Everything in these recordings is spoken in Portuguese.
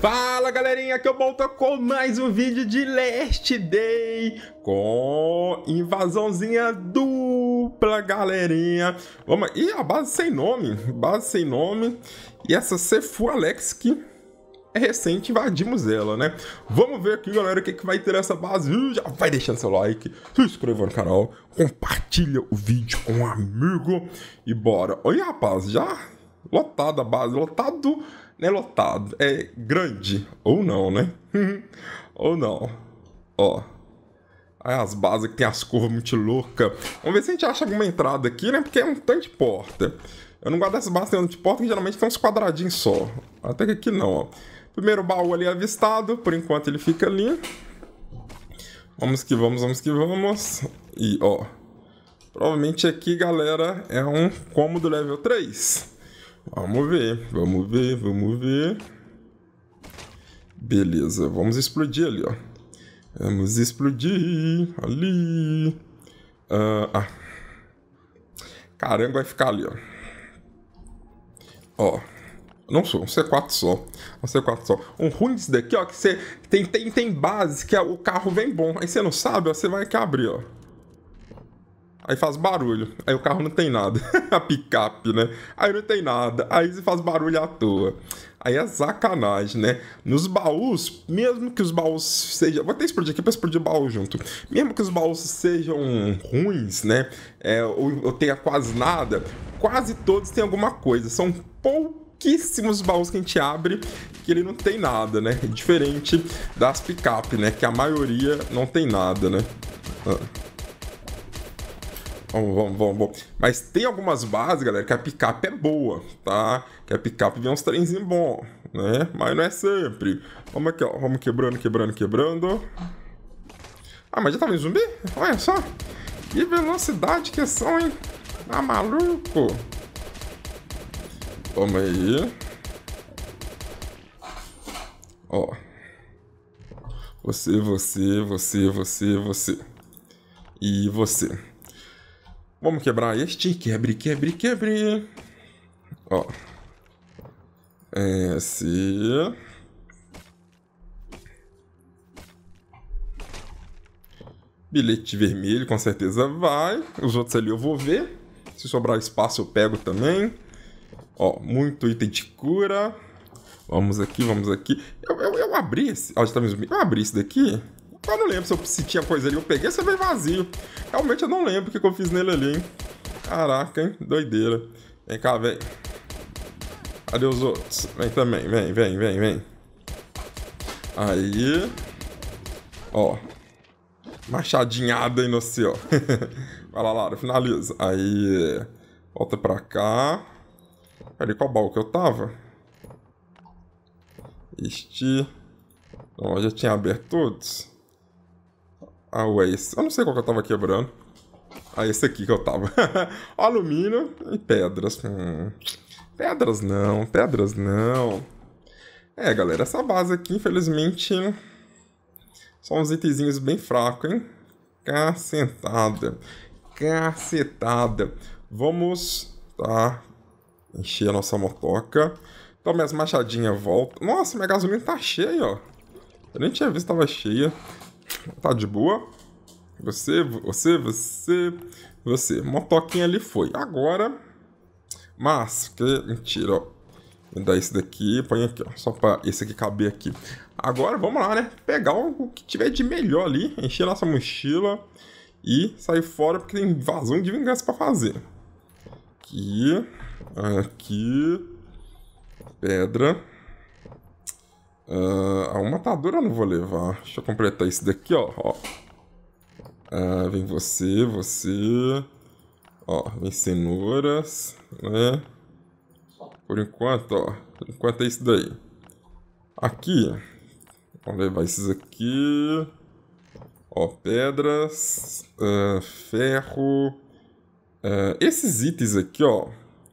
Fala galerinha, que eu volto com mais um vídeo de Last Day com invasãozinha dupla, galerinha. Vamos, e a base sem nome, base sem nome. E essa Cefu Alex que é recente, invadimos ela, né? Vamos ver aqui, galera, o que, que vai ter essa base. Já vai deixando seu like, se inscreva no canal, compartilha o vídeo com um amigo e bora. Olha, rapaz, já Lotada a base, lotado, né? Lotado, é grande, ou não, né? ou não. Ó. Aí as bases que tem as curvas muito loucas. Vamos ver se a gente acha alguma entrada aqui, né? Porque é um tanto de porta. Eu não guardo essas bases dentro de porta, que geralmente tem uns quadradinhos só. Até que aqui não, ó. Primeiro baú ali avistado, por enquanto ele fica ali. Vamos que vamos, vamos que vamos. E, ó. Provavelmente aqui, galera, é um cômodo level 3. Vamos ver, vamos ver, vamos ver. Beleza, vamos explodir ali, ó. Vamos explodir ali. ah. ah. Caramba, vai ficar ali, ó. Ó. Não sou, um C4 só. Um C4 só. Um ruim desse daqui, ó, que você tem, tem, tem base, que é, o carro vem bom. Aí você não sabe, ó, você vai que abrir, ó. Aí faz barulho. Aí o carro não tem nada. a picape, né? Aí não tem nada. Aí você faz barulho à toa. Aí é sacanagem, né? Nos baús, mesmo que os baús sejam. Vou até explodir aqui pra explodir baú junto. Mesmo que os baús sejam ruins, né? É, ou, ou tenha quase nada, quase todos têm alguma coisa. São pouquíssimos baús que a gente abre que ele não tem nada, né? Diferente das picape, né? Que a maioria não tem nada, né? Ah. Vamos, vamos, vamos, vamos. Mas tem algumas bases, galera, que a picape é boa, tá? Que a picape vem uns trenzinhos bons, né? Mas não é sempre. Vamos aqui, ó. Vamos quebrando, quebrando, quebrando. Ah, mas já tá vendo zumbi? Olha só. Que velocidade que são, hein? Tá maluco? Toma aí. Ó. Você, você, você, você, você. E você. Vamos quebrar este. Quebre, quebre, quebre. Ó. Esse. Bilhete vermelho, com certeza vai. Os outros ali eu vou ver. Se sobrar espaço, eu pego também. Ó, muito item de cura. Vamos aqui, vamos aqui. Eu, eu, eu abri esse. Ó, já tá mesmo. Eu abri esse daqui. Eu não lembro se, eu, se tinha coisa ali. Eu peguei, você veio vazio. Realmente eu não lembro o que, que eu fiz nele ali, hein? Caraca, hein? Doideira. Vem cá, vem. Cadê os outros? Vem também, vem, vem, vem, vem. Aí. Ó. Machadinhada aí no seu. Vai lá, Lara, finaliza. Aí. Volta pra cá. Peraí, qual baú que eu tava? Este. Ó, já tinha aberto todos a ah, esse. Eu não sei qual que eu tava quebrando. Ah, esse aqui que eu tava. Alumínio e pedras. Hum. Pedras não, pedras não. É, galera, essa base aqui, infelizmente, são uns itenzinhos bem fracos, hein? Cacetada. Cacetada. Vamos, tá? Encher a nossa motoca. Então, minhas machadinhas voltam. Nossa, minha gasolina tá cheia, ó. Eu nem tinha visto que tava cheia. Tá de boa. Você, você, você, você. Motoquinha ali foi. Agora. Mas, que mentira, ó. Vou dar esse daqui, põe aqui, ó. Só pra esse aqui caber aqui. Agora vamos lá, né? Pegar o que tiver de melhor ali, encher nossa mochila e sair fora porque tem vazão de vingança pra fazer. Aqui. Aqui. Pedra. Uh, a uma atadura eu não vou levar. Deixa eu completar isso daqui, ó. ó. Uh, vem você, você. Ó, vem cenouras, né? Por enquanto, ó. Por enquanto é isso daí. Aqui. vou levar esses aqui. Ó, pedras, uh, ferro. esses itens aqui, ó.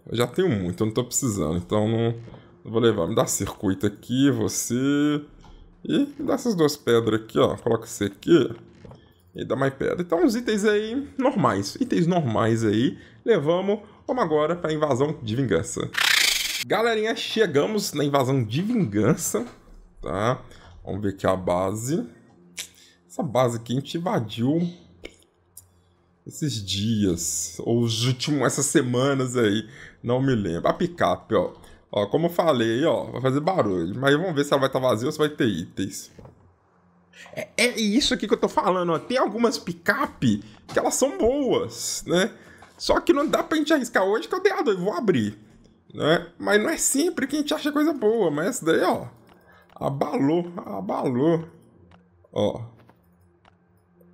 Eu já tenho muito, eu não tô precisando, então não vou levar, me dá circuito aqui, você. E me dá essas duas pedras aqui, ó. Coloca isso aqui. E dá mais pedra. Então, os itens aí normais. Itens normais aí. Levamos. Vamos agora para invasão de vingança. Galerinha, chegamos na invasão de vingança. Tá? Vamos ver aqui a base. Essa base aqui a gente invadiu esses dias, ou os últimos, essas semanas aí, não me lembro. A picape, ó. Ó, como eu falei, ó, vai fazer barulho. Mas vamos ver se ela vai estar tá vazia ou se vai ter itens. É, é, isso aqui que eu tô falando, ó. Tem algumas picape que elas são boas, né? Só que não dá pra gente arriscar hoje que eu dei a dois, vou abrir. Né? Mas não é sempre que a gente acha coisa boa, mas essa daí, ó. Abalou, abalou. Ó.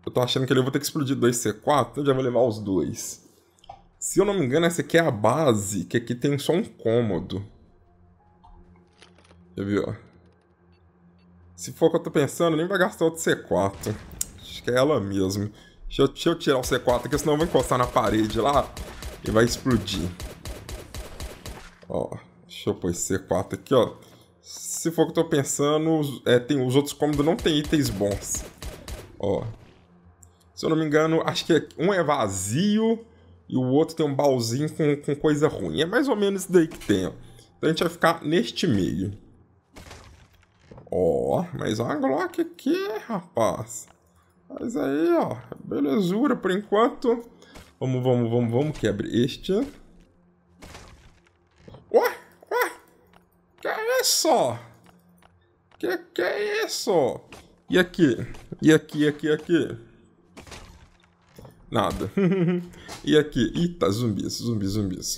Eu tô achando que ele vou ter que explodir 2C4, então eu já vou levar os dois. Se eu não me engano, essa aqui é a base, que aqui tem só um cômodo. Quer ver, ó. Se for o que eu tô pensando, nem vai gastar outro C4. Acho que é ela mesmo. Deixa eu, deixa eu tirar o C4 aqui, senão eu vou encostar na parede lá e vai explodir. Ó, deixa eu pôr esse C4 aqui, ó. Se for o que eu tô pensando, é, tem, os outros cômodos não tem itens bons. Ó. Se eu não me engano, acho que um é vazio e o outro tem um baúzinho com, com coisa ruim. É mais ou menos isso daí que tem, ó. Então a gente vai ficar neste meio. Ó, oh, mas a Glock aqui, rapaz. Mas aí, ó, belezura por enquanto. Vamos, vamos, vamos, vamos, quebre este. Ué, ué, que é isso? Que que é isso? E aqui? E aqui, aqui, aqui? Nada. e aqui? Eita, zumbis, zumbis, zumbis.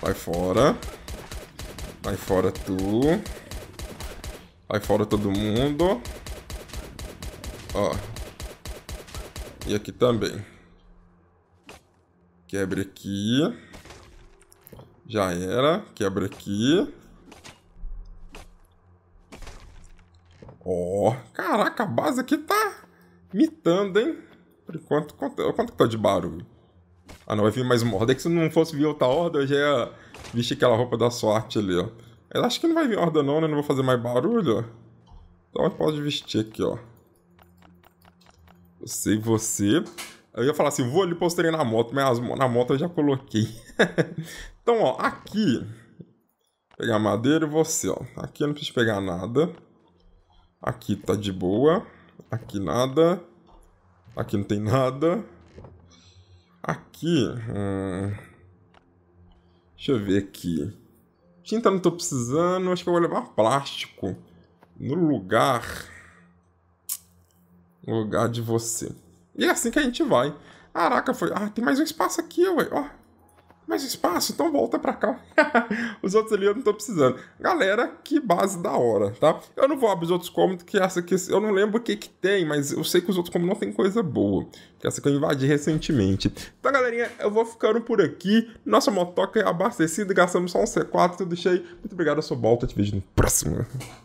Vai fora. Vai fora tu. Aí fora todo mundo. Ó. E aqui também. Quebra aqui. Já era. Quebra aqui. Ó. Caraca, a base aqui tá mitando, hein? Por enquanto, quanto, quanto que tá de barulho? Ah, não, vai vir mais uma horda. É que se não fosse vir outra horda, eu já ia vestir aquela roupa da sorte ali, ó. Eu acho que não vai vir horda não, né? Não vou fazer mais barulho. Então pode vestir aqui, ó. Eu sei você. Eu ia falar assim, vou ali postei na moto, mas na moto eu já coloquei. então, ó, aqui. Pegar madeira e você, ó. Aqui eu não preciso pegar nada. Aqui tá de boa. Aqui nada. Aqui não tem nada. Aqui. Hum... Deixa eu ver aqui tinta não tô precisando. Acho que eu vou levar plástico. No lugar. No lugar de você. E é assim que a gente vai. Caraca, foi. Ah, tem mais um espaço aqui, ué. Ó, mais espaço, então volta pra cá. os outros ali eu não tô precisando. Galera, que base da hora, tá? Eu não vou abrir os outros cômodos, que essa aqui eu não lembro o que que tem, mas eu sei que os outros cômodos não tem coisa boa. Que essa que eu invadi recentemente. Então, galerinha, eu vou ficando por aqui. Nossa motoca é abastecida, gastamos só um C4, tudo cheio. Muito obrigado, eu sou Balta, te vejo no próximo.